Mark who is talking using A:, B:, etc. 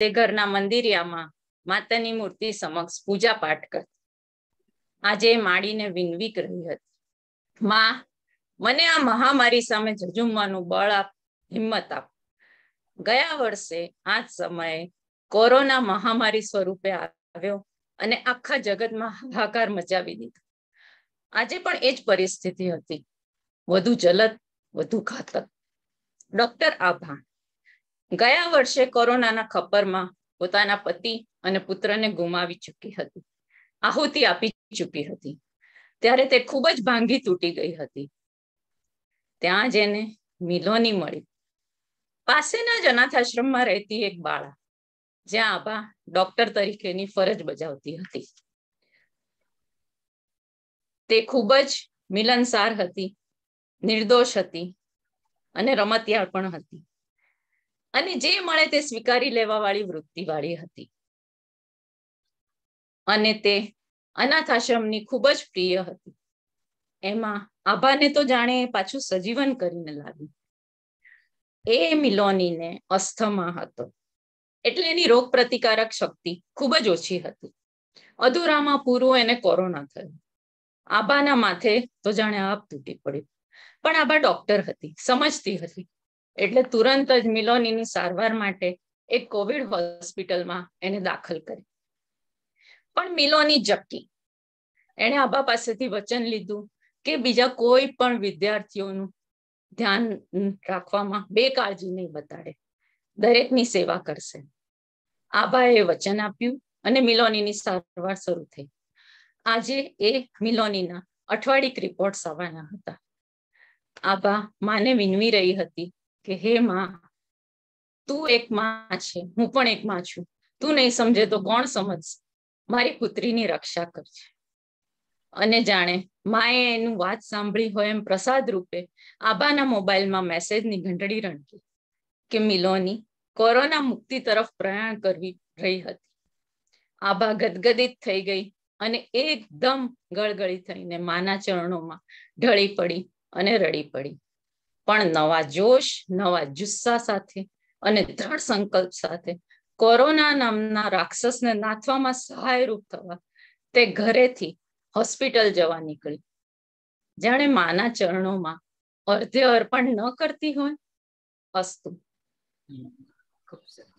A: તે ઘરના મંદિરિયામાં માતાની મૂર્તિ સમક્ષ પૂજા પાઠ કરતી આજે માડીને વિનવી કરી હતી માં મને આ મહામારી સામે જજુમવાનું બળ આપ હિંમત આપ ગયા વર્ષે આ જ સમયે કોરોના મહામારી સ્વરૂપે આવ્યો અને આખા જગતમાં હાહાકાર મચાવી દીધો આજે પણ એ જ પરિસ્થિતિ હતી વધુ જલદ વધુ ઘાતક ડોક્ટર આભાણ ગયા વર્ષે કોરોનાના ખપ્પરમાં પોતાના પતિ અને પુત્રને ગુમાવી ચૂકી હતી આહુતિ આપી ચૂકી હતી ત્યારે તે ખૂબ જ ભાંગી તૂટી ગઈ હતી ત્યાં જેને મિલોની મળી પાસેના જ અનાથાશ્રમમાં રહેતી એક બાળા જ્યાં આભા ડોક્ટર તરીકેની ફરજ બજાવતી હતી તે ખૂબ જ મિલનસાર હતી નિર્દોષ હતી અને રમતિયાળ પણ હતી અને જે મળે તે સ્વીકારી લેવા વાળી હતી અને તે અનાથ આશ્રમની ખૂબ જ પ્રિય હતી એમાં આભાને તો જાણે પાછું સજીવન કરીને લાવ્યું એ મિલોનીને અસ્થમા હતો એટલે એની રોગ પ્રતિકારક શક્તિ ખૂબ જ ઓછી હતી અધૂરામાં પૂરો એને કોરોના થયો આબાના માથે તો જાણે આપ તૂટી પડ્યું પણ આબા ડોક્ટર હતી સમજતી હતી એટલે તુરંત જ મિલોનીની સારવાર માટે એક કોવિડ હોસ્પિટલમાં એને દાખલ કરી પણ મિલોની જપકી એણે આબા પાસેથી વચન લીધું કે બીજા કોઈ પણ વિદ્યાર્થીઓનું ધ્યાન રાખવામાં બે કાળજી નહીં બતાડે દરેકની સેવા કરશે આબાએ વચન આપ્યું અને મિલોનીની સારવાર શરૂ થઈ આજે એ મિલોનીના અઠવાડિક રિપોર્ટ આવવાના હતા આબા માને વિનવી રહી હતી કે હે માં તું એક માં છે હું પણ એક માં છું તું નહીં સમજે તો કોણ સમજશે મારી પુત્રીની રક્ષા કરજે અને જાણે માએ એનું વાત સાંભળી હોય એમ પ્રસાદ રૂપે આબાના મોબાઈલમાં મેસેજની ઘંટડી રણકી કે મિલોની કોરોના મુક્તિ તરફ પ્રયાણ કરવી રહી હતી આભા ગદગદિત થઈ ગઈ અને એકદમ ગળગળી થઈને માના ચરણોમાં ઢળી પડી અને રડી પડી પણ નવા જોશ નવા જુસ્સા સાથે અને દ્રઢ સંકલ્પ સાથે કોરોના નામના રાક્ષસને નાથવામાં સહાયરૂપ થવા તે ઘરેથી હોસ્પિટલ જવા નીકળી જાણે માના ચરણોમાં અર્ધે અર્પણ ન કરતી હોય અસ્તુ ખૂબ સરસ